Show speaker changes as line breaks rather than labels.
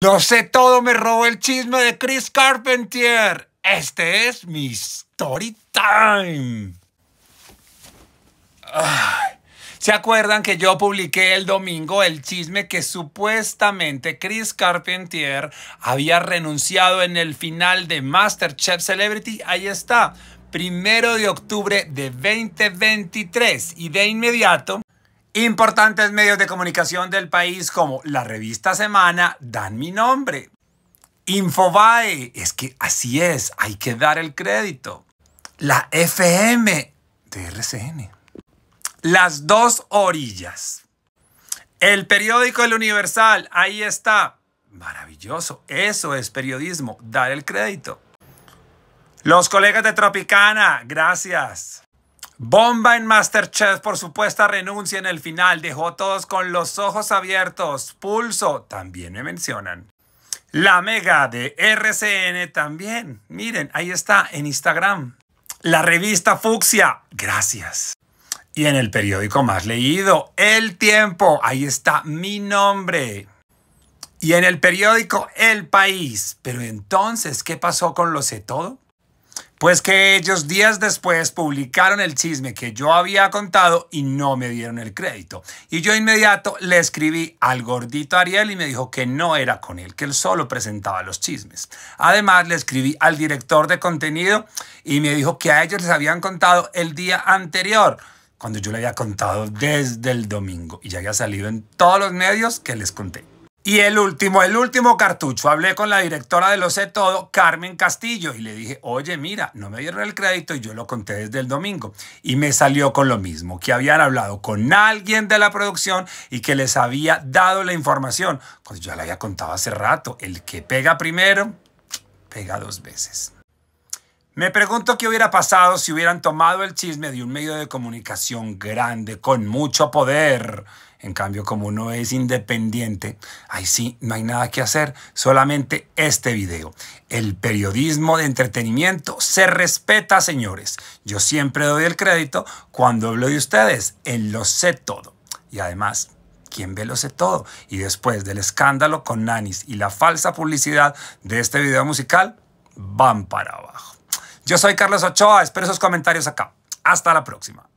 Lo sé todo, me robó el chisme de Chris Carpentier. Este es mi story time. ¿Se acuerdan que yo publiqué el domingo el chisme que supuestamente Chris Carpentier había renunciado en el final de MasterChef Celebrity? Ahí está, primero de octubre de 2023 y de inmediato Importantes medios de comunicación del país como la revista Semana dan mi nombre. Infobae, es que así es, hay que dar el crédito. La FM de RCN. Las dos orillas. El periódico El Universal, ahí está. Maravilloso, eso es periodismo, dar el crédito. Los colegas de Tropicana, gracias. Bomba en Masterchef por supuesta renuncia en el final. Dejó todos con los ojos abiertos. Pulso, también me mencionan. La Mega de RCN también. Miren, ahí está en Instagram. La revista Fucsia, gracias. Y en el periódico más leído, El Tiempo, ahí está mi nombre. Y en el periódico El País. Pero entonces, ¿qué pasó con los sé todo? Pues que ellos días después publicaron el chisme que yo había contado y no me dieron el crédito. Y yo inmediato le escribí al gordito Ariel y me dijo que no era con él, que él solo presentaba los chismes. Además le escribí al director de contenido y me dijo que a ellos les habían contado el día anterior, cuando yo le había contado desde el domingo y ya había salido en todos los medios que les conté. Y el último, el último cartucho. Hablé con la directora de Lo Sé Todo, Carmen Castillo, y le dije, oye, mira, no me dieron el crédito y yo lo conté desde el domingo. Y me salió con lo mismo, que habían hablado con alguien de la producción y que les había dado la información. Pues yo la había contado hace rato. El que pega primero, pega dos veces. Me pregunto qué hubiera pasado si hubieran tomado el chisme de un medio de comunicación grande, con mucho poder. En cambio, como uno es independiente, ahí sí no hay nada que hacer, solamente este video. El periodismo de entretenimiento se respeta, señores. Yo siempre doy el crédito cuando hablo de ustedes, en lo sé todo. Y además, ¿Quién ve lo sé todo? Y después del escándalo con Nanis y la falsa publicidad de este video musical, van para abajo. Yo soy Carlos Ochoa, espero sus comentarios acá. Hasta la próxima.